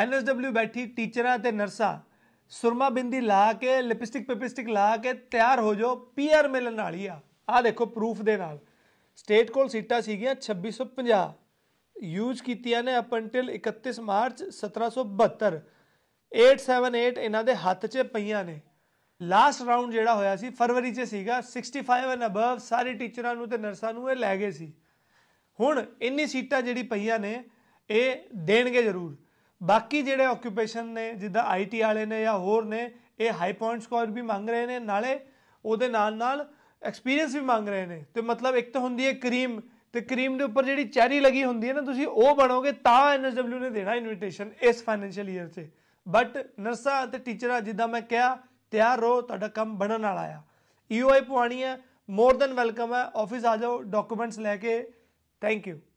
NSW ਬੈਠੀ ਟੀਚਰਾਂ ਤੇ ਨਰਸਾਂ ਸੁਰਮਾ ਬਿੰਦੀ ਲਾ ਕੇ ਲਿਪਸਟਿਕ ਪਿਪਸਟਿਕ ਲਾ ਕੇ ਤਿਆਰ ਹੋ ਜਾਓ ਪੀਆਰ ਮਿਲਣ ਵਾਲੀ ਆ ਆ ਦੇਖੋ ਪ੍ਰੂਫ ਦੇ ਨਾਲ ਸਟੇਟ ਕੋਲ ਸੀਟਾਂ ਸੀਗੀਆਂ 2650 ਯੂਜ਼ ਕੀਤੀਆਂ ਨੇ ਅਪ ਅੰਟਿਲ 31 ਮਾਰਚ 1772 878 ਇਹਨਾਂ ਦੇ ਹੱਥ 'ਚ ਪਈਆਂ ਨੇ ਲਾਸਟ ਰਾਉਂਡ ਜਿਹੜਾ ਹੋਇਆ ਸੀ ਫਰਵਰੀ 'ਚ ਸੀਗਾ 65 ਐਂਡ ਅਬਵ ਸਾਰੇ ਟੀਚਰਾਂ ਨੂੰ ਤੇ ਨਰਸਾਂ ਨੂੰ ਇਹ ਲੈ ਗਏ ਸੀ ਹੁਣ ਇੰਨੀ ਸੀਟਾਂ ਜਿਹੜੀ ਪਈਆਂ ਨੇ ਇਹ ਦੇਣਗੇ ਜ਼ਰੂਰ ਬਾਕੀ ਜਿਹੜੇ ਆਕਿਊਪੇਸ਼ਨ ਨੇ ਜਿੱਦਾਂ ਆਈਟੀ ਵਾਲੇ ਨੇ ਜਾਂ ਹੋਰ ਨੇ ਇਹ ਹਾਈ ਪੁਆਇੰਟ ਸਕੋਰ ਵੀ ਮੰਗ ਰਹੇ ਨੇ ਨਾਲੇ ਉਹਦੇ ਨਾਲ ਨਾਲ ਐਕਸਪੀਰੀਅੰਸ ਵੀ ਮੰਗ ਰਹੇ ਨੇ ਤੇ ਮਤਲਬ ਇੱਕ ਤਾਂ ਹੁੰਦੀ ਹੈ ਕਰੀਮ ਤੇ ਕਰੀਮ ਦੇ ਉੱਪਰ ਜਿਹੜੀ ਚੈਰੀ ਲਗੀ ਹੁੰਦੀ ਹੈ ਨਾ ਤੁਸੀਂ ਉਹ ਬਣੋਗੇ ਤਾਂ ਐਨਐਸਡਬਲਯੂ ਨੇ ਦੇਣਾ ਇਨਵੀਟੇਸ਼ਨ ਇਸ ਫਾਈਨੈਂਸ਼ੀਅਲ ਈਅਰ 'ਚ ਬਟ ਨਰਸਾਂ ਤੇ ਟੀਚਰਾਂ ਜਿੱਦਾਂ ਮੈਂ ਕਿਹਾ ਤਿਆਰ ਰਹੋ ਤੁਹਾਡਾ ਕੰਮ ਬਣਨ ਵਾਲਾ ਆ ਈਓਆਈ ਪਵਾਣੀ ਹੈ ਮੋਰ ਦਨ ਵੈਲਕਮ ਹੈ ਆਫਿਸ ਆ ਜਾਓ ਡਾਕੂਮੈਂਟਸ ਲੈ ਕੇ ਥੈਂਕ ਯੂ